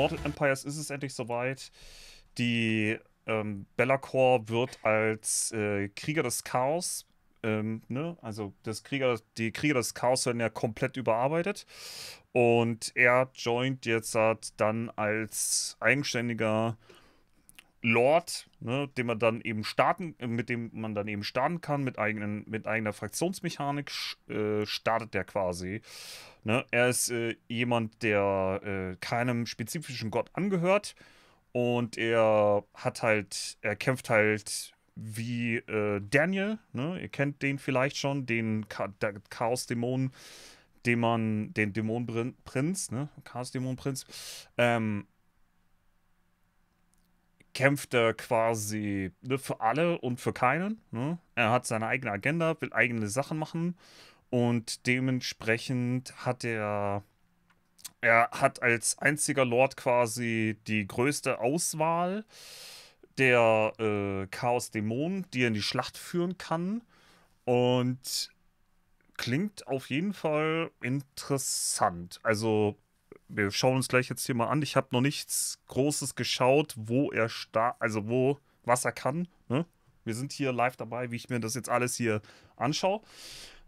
Mortal Empires ist es endlich soweit. Die ähm, Bellacor wird als äh, Krieger des Chaos, ähm, ne? also das Krieger, die Krieger des Chaos werden ja komplett überarbeitet. Und er joint jetzt dann als eigenständiger Lord, ne, den man dann eben starten, äh, mit dem man dann eben starten kann, mit, eigenen, mit eigener Fraktionsmechanik äh, startet der quasi. Ne? Er ist äh, jemand, der äh, keinem spezifischen Gott angehört und er hat halt, er kämpft halt wie äh, Daniel, ne? ihr kennt den vielleicht schon, den Cha Chaos-Dämon, den man, den Dämonenprinz, ne? Chaos-Dämonenprinz, ähm, kämpft er quasi ne, für alle und für keinen. Ne? Er hat seine eigene Agenda, will eigene Sachen machen und dementsprechend hat er er hat als einziger Lord quasi die größte Auswahl der äh, Chaos-Dämonen, die er in die Schlacht führen kann. Und klingt auf jeden Fall interessant. Also wir schauen uns gleich jetzt hier mal an. Ich habe noch nichts Großes geschaut, wo er stark, also wo, was er kann. Ne? Wir sind hier live dabei, wie ich mir das jetzt alles hier anschaue.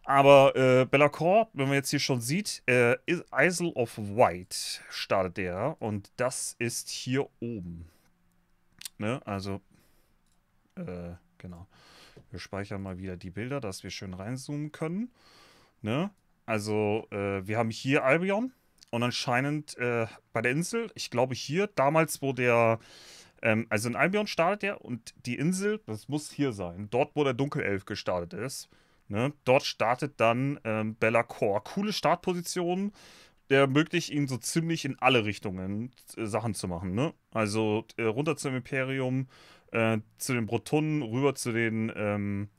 Aber äh, Bellacor, wenn man jetzt hier schon sieht, äh, Isle of White startet der. Und das ist hier oben. Ne? Also, äh, genau. Wir speichern mal wieder die Bilder, dass wir schön reinzoomen können. Ne? Also, äh, wir haben hier Albion. Und anscheinend äh, bei der Insel, ich glaube hier, damals, wo der, ähm, also in Albion startet er und die Insel, das muss hier sein, dort, wo der Dunkelelf gestartet ist. Ne? Dort startet dann ähm, Core. Coole Startposition, der ermöglicht ihn so ziemlich in alle Richtungen äh, Sachen zu machen. Ne? Also äh, runter zum Imperium, äh, zu den Brotunnen, rüber zu den. Ähm,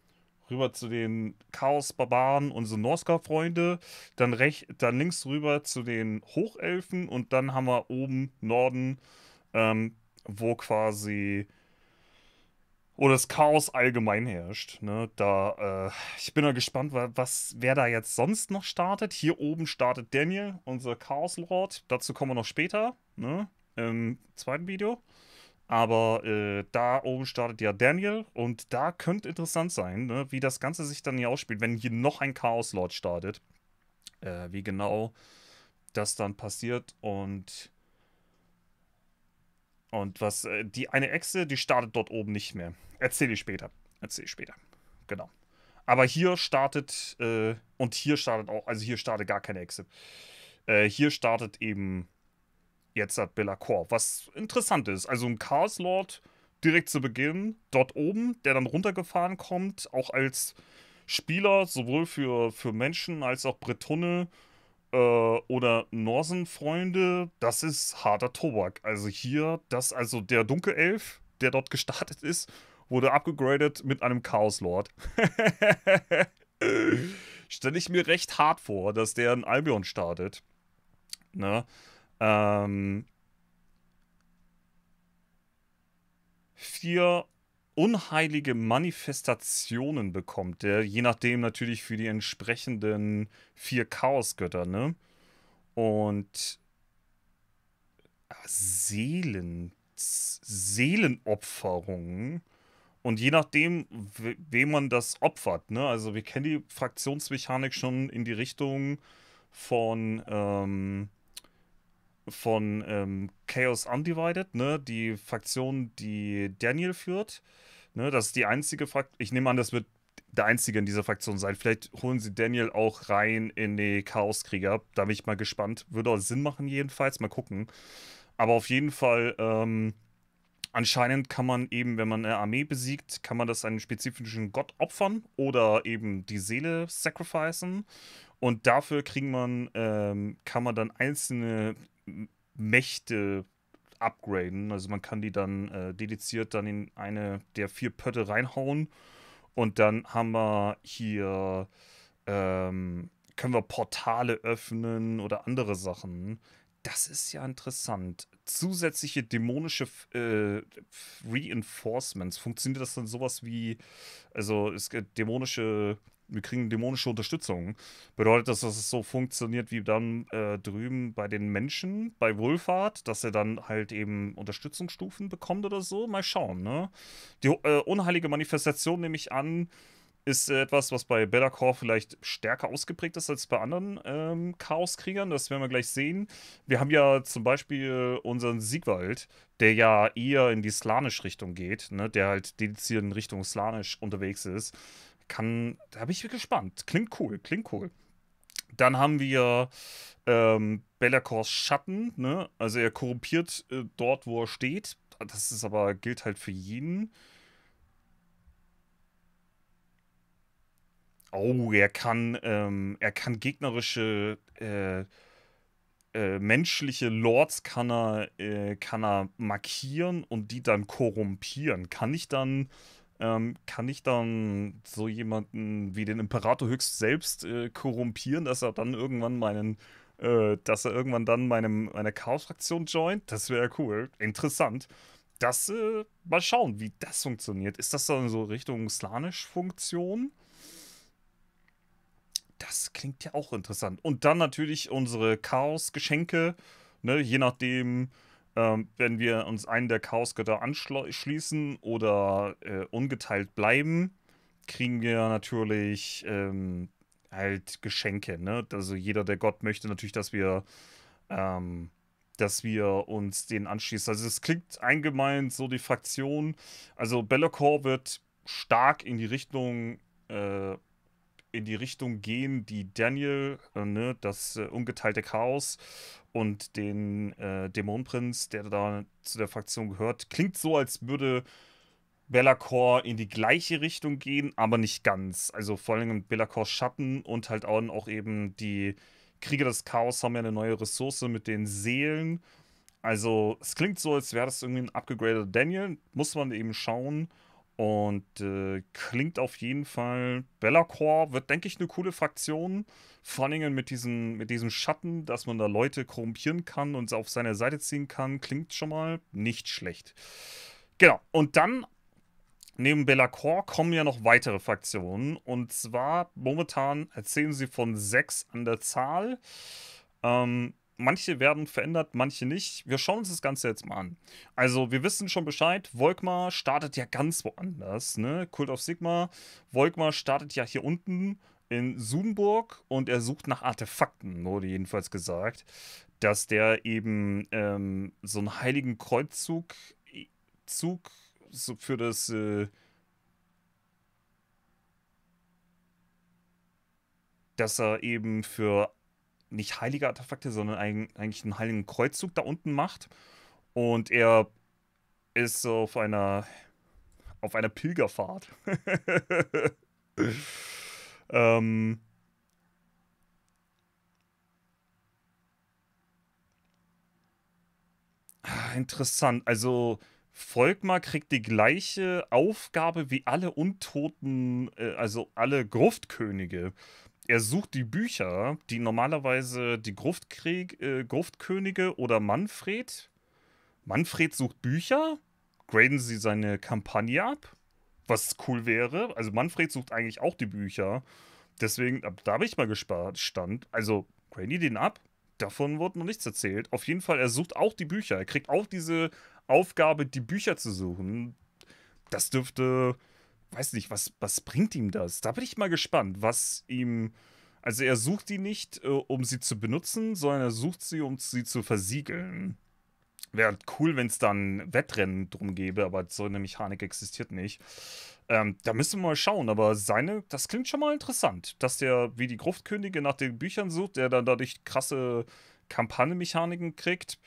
rüber zu den Chaos-Barbaren, unsere Norska-Freunde, dann, dann links rüber zu den Hochelfen und dann haben wir oben Norden, ähm, wo quasi wo das Chaos allgemein herrscht. Ne? Da, äh, ich bin ja gespannt, was, wer da jetzt sonst noch startet. Hier oben startet Daniel, unser Chaos Lord. Dazu kommen wir noch später, ne? Im zweiten Video. Aber äh, da oben startet ja Daniel und da könnte interessant sein, ne, wie das Ganze sich dann hier ausspielt, wenn hier noch ein Chaos Lord startet. Äh, wie genau das dann passiert und und was äh, die eine Echse, die startet dort oben nicht mehr. Erzähle ich später. Erzähle ich später. Genau. Aber hier startet äh, und hier startet auch, also hier startet gar keine Echse. Äh, hier startet eben jetzt hat Bellacor. Was interessant ist. Also ein Chaos Lord direkt zu Beginn, dort oben, der dann runtergefahren kommt, auch als Spieler, sowohl für, für Menschen als auch Bretonne äh, oder Norsen-Freunde, das ist harter Tobak. Also hier, das, also der Dunkelelf, der dort gestartet ist, wurde abgegradet mit einem Chaos Lord. Stelle ich mir recht hart vor, dass der in Albion startet. Ne? ähm, vier unheilige Manifestationen bekommt, der je nachdem natürlich für die entsprechenden vier Chaosgötter, ne? Und äh, Seelen, Seelenopferungen. Und je nachdem, we wem man das opfert, ne? Also wir kennen die Fraktionsmechanik schon in die Richtung von ähm, von ähm, Chaos Undivided, ne, die Fraktion, die Daniel führt. Ne, das ist die einzige Fraktion. Ich nehme an, das wird der einzige in dieser Fraktion sein. Vielleicht holen sie Daniel auch rein in die Chaoskrieger. Da bin ich mal gespannt. Würde auch Sinn machen, jedenfalls. Mal gucken. Aber auf jeden Fall, ähm, anscheinend kann man eben, wenn man eine Armee besiegt, kann man das einem spezifischen Gott opfern oder eben die Seele sacrificen. Und dafür kriegt man, ähm, kann man dann einzelne Mächte upgraden. Also man kann die dann äh, dediziert dann in eine der vier Pötte reinhauen. Und dann haben wir hier, ähm, können wir Portale öffnen oder andere Sachen. Das ist ja interessant. Zusätzliche dämonische äh, Reinforcements. Funktioniert das dann sowas wie, also es gibt dämonische wir kriegen dämonische Unterstützung. Bedeutet das, dass es so funktioniert wie dann äh, drüben bei den Menschen, bei Wohlfahrt, dass er dann halt eben Unterstützungsstufen bekommt oder so? Mal schauen, ne? Die äh, unheilige Manifestation nehme ich an, ist etwas, was bei Better vielleicht stärker ausgeprägt ist als bei anderen ähm, Chaoskriegern. Das werden wir gleich sehen. Wir haben ja zum Beispiel unseren Siegwald, der ja eher in die Slanisch-Richtung geht, ne? der halt dediziert in Richtung Slanisch unterwegs ist kann, da bin ich gespannt. Klingt cool, klingt cool. Dann haben wir ähm, Bellacors Schatten, ne? Also er korrumpiert äh, dort, wo er steht. Das ist aber, gilt halt für jeden. Oh, er kann, ähm, er kann gegnerische äh, äh, menschliche Lords kann er, äh, kann er markieren und die dann korrumpieren. Kann ich dann ähm, kann ich dann so jemanden wie den Imperator höchst selbst äh, korrumpieren, dass er dann irgendwann meinen, äh, dass er irgendwann dann meinem, meiner Chaos-Fraktion joint? Das wäre cool, interessant. Das, äh, mal schauen, wie das funktioniert. Ist das dann so Richtung Slanisch-Funktion? Das klingt ja auch interessant. Und dann natürlich unsere Chaos-Geschenke, ne, je nachdem, ähm, wenn wir uns einen der Chaosgötter anschließen oder äh, ungeteilt bleiben, kriegen wir natürlich ähm, halt Geschenke. Ne? Also jeder der Gott möchte natürlich, dass wir, ähm, dass wir uns den anschließen. Also es klingt eingemeint so die Fraktion. Also Bellacor wird stark in die Richtung äh, in die Richtung gehen, die Daniel, äh, ne, das äh, ungeteilte Chaos und den äh, Dämonenprinz, der da zu der Fraktion gehört, klingt so, als würde Bellacor in die gleiche Richtung gehen, aber nicht ganz. Also vor allem Bellacor Schatten und halt auch, auch eben die Krieger des Chaos haben ja eine neue Ressource mit den Seelen. Also es klingt so, als wäre das irgendwie ein abgegradeter Daniel. Muss man eben schauen. Und äh, klingt auf jeden Fall. Bellacore wird, denke ich, eine coole Fraktion. Vor allem mit, diesen, mit diesem Schatten, dass man da Leute korrumpieren kann und auf seine Seite ziehen kann, klingt schon mal nicht schlecht. Genau. Und dann, neben Bellacore, kommen ja noch weitere Fraktionen. Und zwar, momentan erzählen sie von sechs an der Zahl. Ähm, Manche werden verändert, manche nicht. Wir schauen uns das Ganze jetzt mal an. Also, wir wissen schon Bescheid, Volkmar startet ja ganz woanders, ne? Cult of Sigma. Volkmar startet ja hier unten in Sudenburg und er sucht nach Artefakten, wurde jedenfalls gesagt, dass der eben ähm, so einen heiligen Kreuzzug Zug für das äh, dass er eben für nicht heilige Artefakte, sondern ein, eigentlich einen heiligen Kreuzzug da unten macht. Und er ist auf einer auf einer Pilgerfahrt. ähm, ah, interessant. Also Volkmar kriegt die gleiche Aufgabe wie alle Untoten, äh, also alle Gruftkönige er sucht die Bücher, die normalerweise die Gruftkrieg, äh, Gruftkönige oder Manfred. Manfred sucht Bücher, graden sie seine Kampagne ab, was cool wäre. Also Manfred sucht eigentlich auch die Bücher. Deswegen, ab da habe ich mal gespart, Stand. Also, graden den ab. Davon wurde noch nichts erzählt. Auf jeden Fall, er sucht auch die Bücher. Er kriegt auch diese Aufgabe, die Bücher zu suchen. Das dürfte weiß nicht, was, was bringt ihm das? Da bin ich mal gespannt, was ihm. Also er sucht die nicht, äh, um sie zu benutzen, sondern er sucht sie, um sie zu versiegeln. Wäre cool, wenn es dann Wettrennen drum gäbe, aber so eine Mechanik existiert nicht. Ähm, da müssen wir mal schauen, aber seine, das klingt schon mal interessant, dass der wie die Gruftkönige nach den Büchern sucht, der dann dadurch krasse Kampagnenmechaniken kriegt.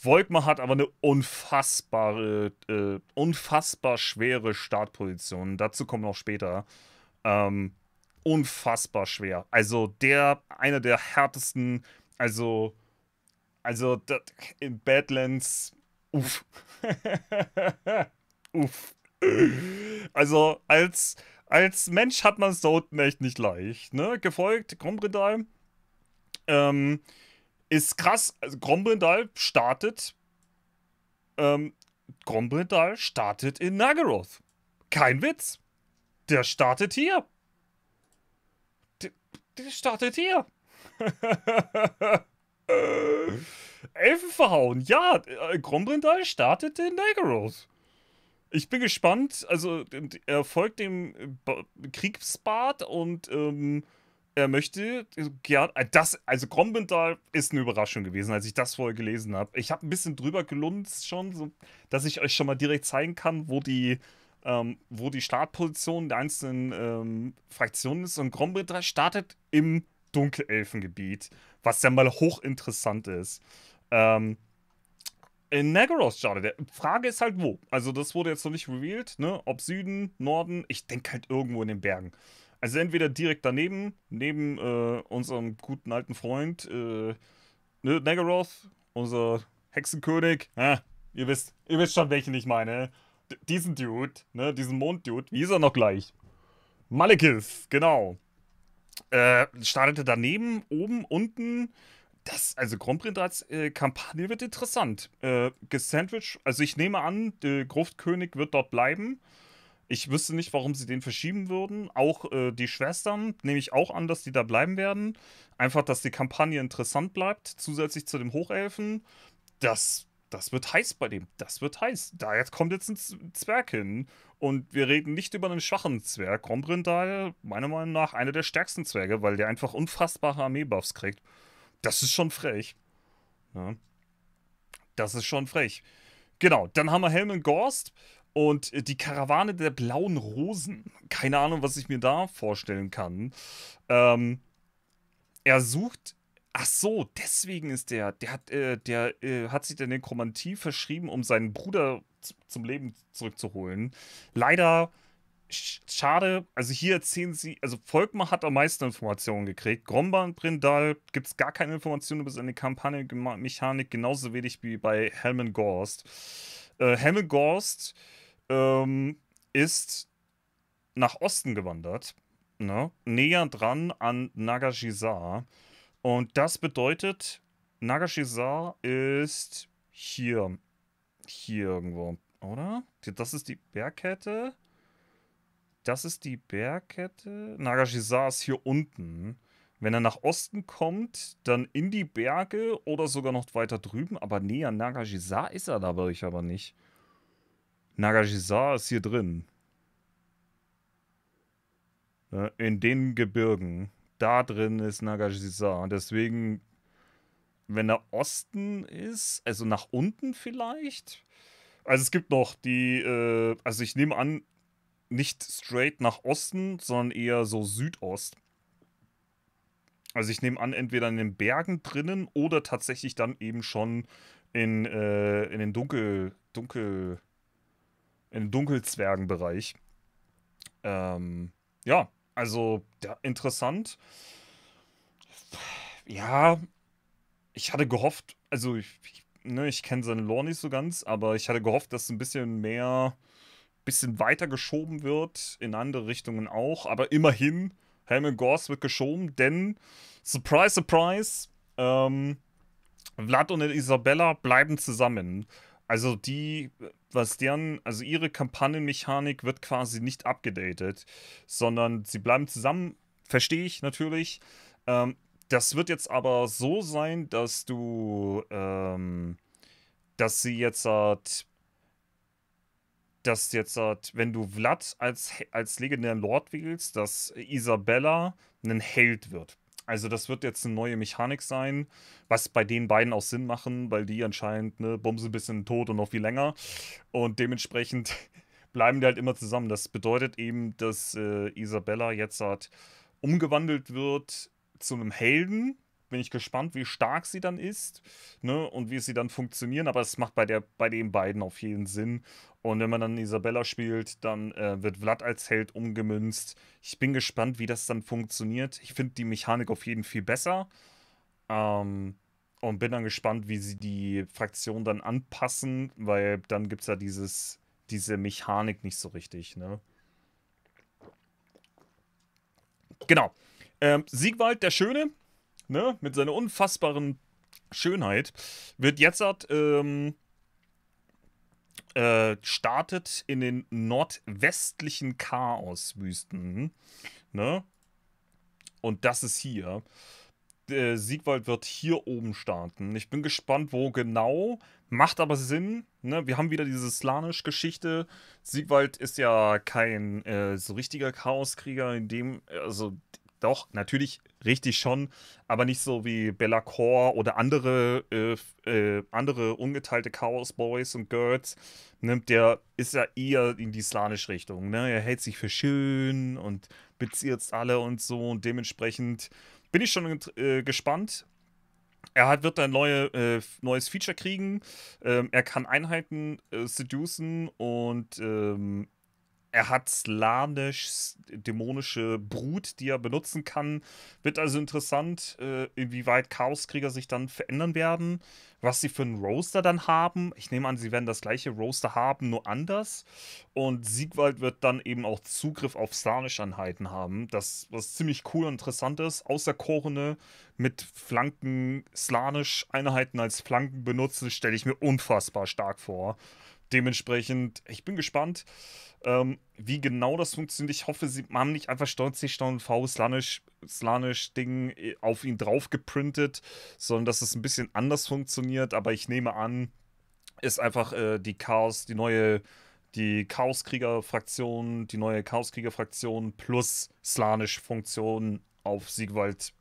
Volkmar hat aber eine unfassbare, äh, unfassbar schwere Startposition. Dazu kommen wir noch später. Ähm, unfassbar schwer. Also der, einer der härtesten, also, also in Badlands, uff. uff. Also als, als Mensch hat man Stoughton echt nicht leicht, ne? Gefolgt, Gombrindal, ähm, ist krass. Also Grombrindal startet. Ähm, Grombrindal startet in Nagaroth. Kein Witz. Der startet hier. Der, der startet hier. Elfen verhauen. Ja, äh, Grombrindal startet in Nagaroth. Ich bin gespannt. Also, er folgt dem Kriegsbad und ähm, er möchte gern. Also, das, also Grombendal ist eine Überraschung gewesen, als ich das vorher gelesen habe. Ich habe ein bisschen drüber gelunzt schon, so, dass ich euch schon mal direkt zeigen kann, wo die, ähm, wo die Startposition der einzelnen ähm, Fraktionen ist. Und Grombendal startet im Dunkelelfengebiet, was ja mal hochinteressant ist. Ähm, in Nagaros startet er. Frage ist halt wo. Also das wurde jetzt noch nicht revealed, ne? Ob Süden, Norden, ich denke halt irgendwo in den Bergen. Also entweder direkt daneben, neben äh, unserem guten alten Freund äh, Nagaroth, ne, unser Hexenkönig. Ah, ihr, wisst, ihr wisst schon, welchen ich meine. D diesen Dude, ne, diesen Monddude. Wie ist er noch gleich? Malekith, genau. Äh, startete daneben, oben, unten. Das, also Kronprinz äh, Kampagne wird interessant. Äh, gesandwich, also ich nehme an, der Gruftkönig wird dort bleiben. Ich wüsste nicht, warum sie den verschieben würden. Auch äh, die Schwestern nehme ich auch an, dass die da bleiben werden. Einfach, dass die Kampagne interessant bleibt, zusätzlich zu dem Hochelfen. Das, das wird heiß bei dem. Das wird heiß. Da jetzt kommt jetzt ein Zwerg hin. Und wir reden nicht über einen schwachen Zwerg. Rombrindal, meiner Meinung nach, einer der stärksten Zwerge, weil der einfach unfassbare Armee-Buffs kriegt. Das ist schon frech. Ja. Das ist schon frech. Genau, dann haben wir Helm und Gorst. Und äh, die Karawane der blauen Rosen. Keine Ahnung, was ich mir da vorstellen kann. Ähm, er sucht. Ach so, deswegen ist der. Der hat, äh, der, äh, hat sich der Nekromantie verschrieben, um seinen Bruder zum Leben zurückzuholen. Leider schade, also hier erzählen sie, also Volkmar hat am meisten Informationen gekriegt. Gromban Brindal gibt es gar keine Informationen über seine Kampagnenmechanik, genauso wenig wie bei Helmen Gorst. Äh, Helmen Gorst ähm, ist nach Osten gewandert, ne? näher dran an Nagashizar. Und das bedeutet, Nagashizar ist hier. Hier irgendwo, oder? Das ist die Bergkette. Das ist die Bergkette. Nagashizar ist hier unten. Wenn er nach Osten kommt, dann in die Berge oder sogar noch weiter drüben. Aber näher an Nagashizar ist er da, dadurch aber nicht. Nagashizar ist hier drin. Ne, in den Gebirgen. Da drin ist Nagashizar. Deswegen, wenn er Osten ist, also nach unten vielleicht. Also es gibt noch die, äh, also ich nehme an, nicht straight nach Osten, sondern eher so Südost. Also ich nehme an, entweder in den Bergen drinnen oder tatsächlich dann eben schon in, äh, in den Dunkel, Dunkel, im Dunkelzwergenbereich. Ähm, ja, also ja, interessant. Ja, ich hatte gehofft, also ich, ich, ne, ich kenne seine Lore nicht so ganz, aber ich hatte gehofft, dass ein bisschen mehr, bisschen weiter geschoben wird, in andere Richtungen auch, aber immerhin, Helmut Gors wird geschoben, denn, surprise, surprise, ähm, Vlad und Isabella bleiben zusammen. Also die was deren, also ihre Kampagnenmechanik wird quasi nicht abgedatet, sondern sie bleiben zusammen, verstehe ich natürlich. Ähm, das wird jetzt aber so sein, dass du, ähm, dass sie jetzt hat, dass jetzt hat, wenn du Vlad als, als legendären Lord wählst, dass Isabella ein Held wird. Also das wird jetzt eine neue Mechanik sein, was bei den beiden auch Sinn machen, weil die anscheinend ne, bumsen ein bisschen tot und noch viel länger. Und dementsprechend bleiben die halt immer zusammen. Das bedeutet eben, dass äh, Isabella jetzt halt umgewandelt wird zu einem Helden, bin ich gespannt, wie stark sie dann ist ne, und wie sie dann funktionieren. Aber es macht bei, der, bei den beiden auf jeden Sinn. Und wenn man dann Isabella spielt, dann äh, wird Vlad als Held umgemünzt. Ich bin gespannt, wie das dann funktioniert. Ich finde die Mechanik auf jeden Fall besser. Ähm, und bin dann gespannt, wie sie die Fraktion dann anpassen, weil dann gibt es ja dieses, diese Mechanik nicht so richtig, ne? Genau. Ähm, Siegwald, der Schöne, ne, mit seiner unfassbaren Schönheit, wird jetzt ähm, äh, startet in den nordwestlichen Chaoswüsten. Ne? Und das ist hier. Äh, Siegwald wird hier oben starten. Ich bin gespannt, wo genau. Macht aber Sinn. Ne? Wir haben wieder diese Slanisch-Geschichte. Siegwald ist ja kein äh, so richtiger Chaoskrieger, in dem, also doch, natürlich richtig schon, aber nicht so wie Bella Core oder andere, äh, äh, andere ungeteilte Chaos Boys und Girls. Ne, der ist ja eher in die islamische Richtung. Ne? Er hält sich für schön und bezirzt alle und so und dementsprechend bin ich schon äh, gespannt. Er hat, wird ein neue, äh, neues Feature kriegen. Ähm, er kann Einheiten äh, seducen und ähm, er hat slanisch-dämonische Brut, die er benutzen kann. Wird also interessant, äh, inwieweit Chaoskrieger sich dann verändern werden, was sie für einen Roaster dann haben. Ich nehme an, sie werden das gleiche Roaster haben, nur anders. Und Siegwald wird dann eben auch Zugriff auf slanisch Einheiten haben, das, was ziemlich cool und interessant ist. Außer Außerkorene mit Flanken, slanisch Einheiten als Flanken benutzen, stelle ich mir unfassbar stark vor. Dementsprechend, ich bin gespannt, ähm, wie genau das funktioniert. Ich hoffe, sie haben nicht einfach Stolz und V slanisch, slanisch Ding äh, auf ihn drauf geprintet, sondern dass es ein bisschen anders funktioniert. Aber ich nehme an, ist einfach äh, die Chaos, die neue, die Chaoskrieger-Fraktion, die neue Chaoskrieger-Fraktion plus slanisch Funktion auf Siegwald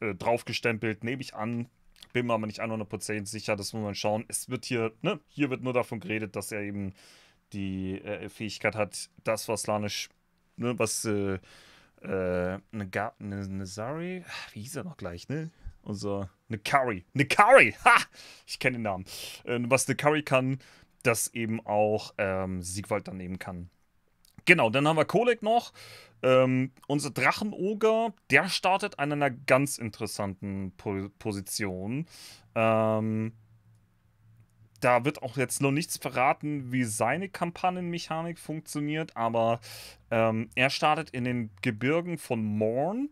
äh, draufgestempelt, nehme ich an bin mir aber nicht 100% sicher, das muss man schauen. Es wird hier, ne, hier wird nur davon geredet, dass er eben die äh, Fähigkeit hat, das, was Lanisch, ne, was, äh, äh, eine, Ga Sari, wie hieß er noch gleich, ne? Unser, eine Curry, eine Curry, ha! Ich kenne den Namen. Äh, was eine Curry kann, das eben auch ähm, Siegwald dann nehmen kann. Genau, dann haben wir Kolek noch. Ähm, unser Drachenoger, der startet an einer ganz interessanten po Position. Ähm, da wird auch jetzt noch nichts verraten, wie seine Kampagnenmechanik funktioniert, aber ähm, er startet in den Gebirgen von Morn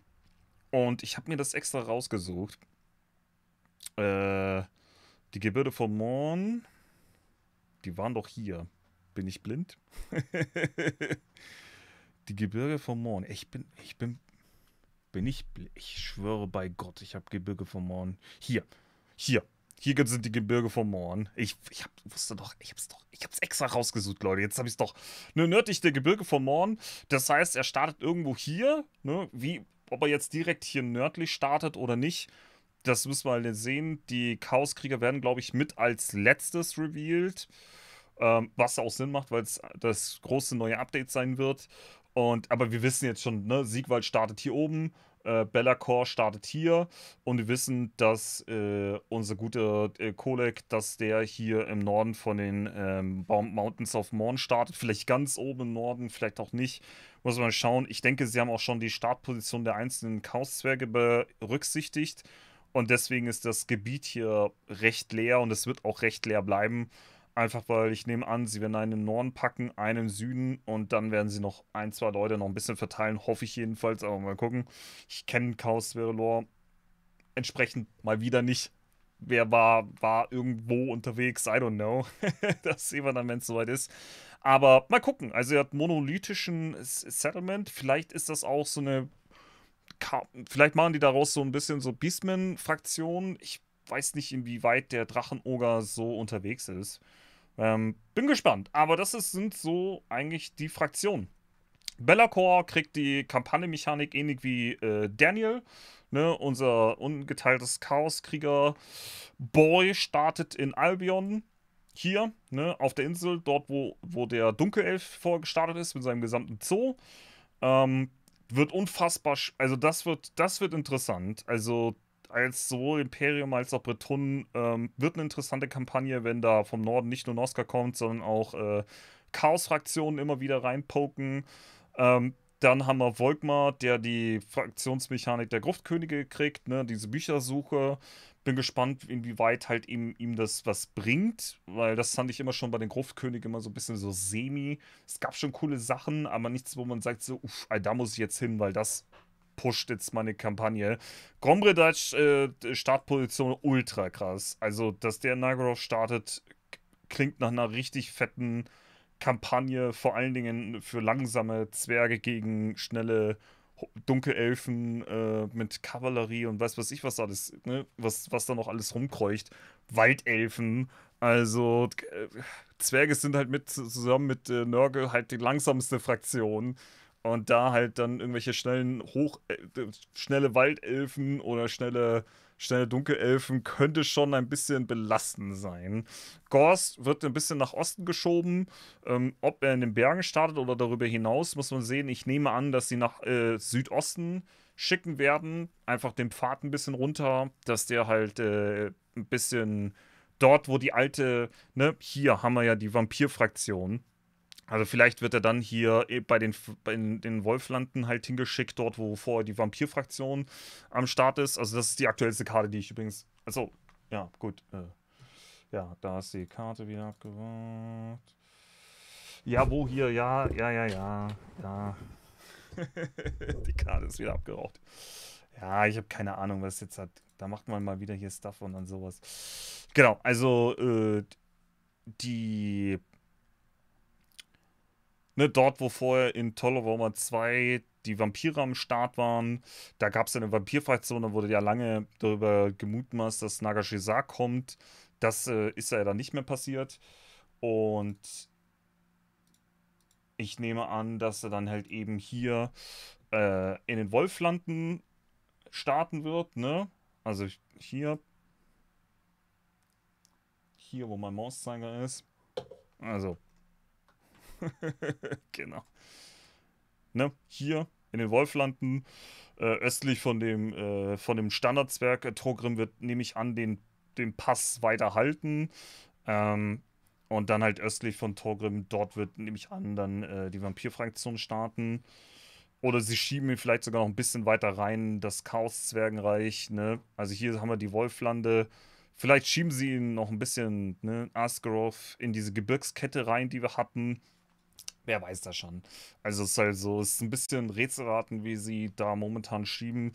und ich habe mir das extra rausgesucht. Äh, die Gebirge von Morn, die waren doch hier. Bin ich blind? die Gebirge von Morn. Ich bin, ich bin, bin ich, ich schwöre bei Gott, ich habe Gebirge von Morn. Hier, hier, hier sind die Gebirge von Morn. Ich, ich hab, wusste doch, ich hab's doch, ich hab's extra rausgesucht, Leute. Jetzt hab ich's doch. Ne, nördlich der Gebirge von Morn. Das heißt, er startet irgendwo hier, ne, wie, ob er jetzt direkt hier nördlich startet oder nicht. Das müssen wir halt sehen. Die Chaoskrieger werden, glaube ich, mit als letztes revealed ähm, was auch Sinn macht, weil es das große neue Update sein wird. Und, aber wir wissen jetzt schon, ne, Siegwald startet hier oben, äh, Bellacor startet hier und wir wissen, dass äh, unser guter äh, Kolek, dass der hier im Norden von den ähm, Mountains of Morn startet. Vielleicht ganz oben im Norden, vielleicht auch nicht. Muss man schauen. Ich denke, sie haben auch schon die Startposition der einzelnen Chaoszwerge berücksichtigt. Und deswegen ist das Gebiet hier recht leer und es wird auch recht leer bleiben. Einfach weil ich nehme an, sie werden einen im Norden packen, einen im Süden und dann werden sie noch ein, zwei Leute noch ein bisschen verteilen, hoffe ich jedenfalls, aber mal gucken. Ich kenne Chaos Verlor entsprechend mal wieder nicht. Wer war, war irgendwo unterwegs, I don't know. das sehen wir dann, wenn es soweit ist. Aber mal gucken. Also er hat monolithischen Settlement. Vielleicht ist das auch so eine. Vielleicht machen die daraus so ein bisschen so Beastman-Fraktionen. Ich weiß nicht, inwieweit der Drachenoger so unterwegs ist. Ähm, bin gespannt. Aber das ist, sind so eigentlich die Fraktionen. Bellacore kriegt die Kampagne-Mechanik ähnlich wie äh, Daniel. Ne, unser ungeteiltes Chaoskrieger-Boy startet in Albion. Hier, ne, auf der Insel, dort, wo, wo der Dunkelelf vorgestartet ist mit seinem gesamten Zoo. Ähm, wird unfassbar. Also, das wird, das wird interessant. Also, als sowohl Imperium als auch Bretonnen ähm, wird eine interessante Kampagne, wenn da vom Norden nicht nur Noska kommt, sondern auch äh, Chaos-Fraktionen immer wieder reinpoken. Ähm, dann haben wir Volkmar, der die Fraktionsmechanik der Gruftkönige kriegt, ne, diese Büchersuche. Bin gespannt, inwieweit halt ihm, ihm das was bringt, weil das fand ich immer schon bei den Gruftkönigen immer so ein bisschen so semi. Es gab schon coole Sachen, aber nichts, wo man sagt so, uff, da muss ich jetzt hin, weil das pusht jetzt meine Kampagne. Gombredic äh, Startposition ultra krass. Also, dass der Nagorov startet, klingt nach einer richtig fetten Kampagne, vor allen Dingen für langsame Zwerge gegen schnelle Dunkelelfen äh, mit Kavallerie und weiß was ich was alles, ne? was, was da noch alles rumkreucht. Waldelfen, also äh, Zwerge sind halt mit zusammen mit äh, Nörgel halt die langsamste Fraktion. Und da halt dann irgendwelche schnellen, hoch, äh, schnelle Waldelfen oder schnelle, schnelle Dunkelelfen könnte schon ein bisschen belastend sein. Gorst wird ein bisschen nach Osten geschoben. Ähm, ob er in den Bergen startet oder darüber hinaus, muss man sehen. Ich nehme an, dass sie nach äh, Südosten schicken werden. Einfach den Pfad ein bisschen runter, dass der halt äh, ein bisschen dort, wo die alte, ne, hier haben wir ja die Vampirfraktion also vielleicht wird er dann hier eh bei den, bei den Wolflanden halt hingeschickt, dort wo vorher die Vampirfraktion am Start ist. Also das ist die aktuellste Karte, die ich übrigens... Also, ja, gut. Äh, ja, da ist die Karte wieder abgewartet. Ja, wo hier? Ja, ja, ja, ja. ja. die Karte ist wieder abgeraucht. Ja, ich habe keine Ahnung, was jetzt hat. Da macht man mal wieder hier Stuff und dann sowas. Genau, also äh, die Ne, dort, wo vorher in Toleroma 2 die Vampire am Start waren, da gab es eine Vampirfraktion, da wurde ja lange darüber gemutmaßt, dass Nagashisa kommt. Das äh, ist ja dann nicht mehr passiert. Und ich nehme an, dass er dann halt eben hier äh, in den Wolflanden starten wird, ne? Also hier. Hier, wo mein Mauszeiger ist. Also, genau. Ne? Hier in den Wolflanden, äh, östlich von dem, äh, von dem Standardswerk. Äh, Trogrim wird, nehme ich an, den, den Pass weiter halten. Ähm, und dann halt östlich von Torgrim, dort wird, nehme ich an, dann äh, die Vampirfraktion starten. Oder sie schieben ihn vielleicht sogar noch ein bisschen weiter rein, das Chaos-Zwergenreich, ne? Also hier haben wir die Wolflande. Vielleicht schieben sie ihn noch ein bisschen, ne, Asgaroth in diese Gebirgskette rein, die wir hatten wer weiß das schon. Also es ist halt so, es ist ein bisschen Rätselraten, wie sie da momentan schieben.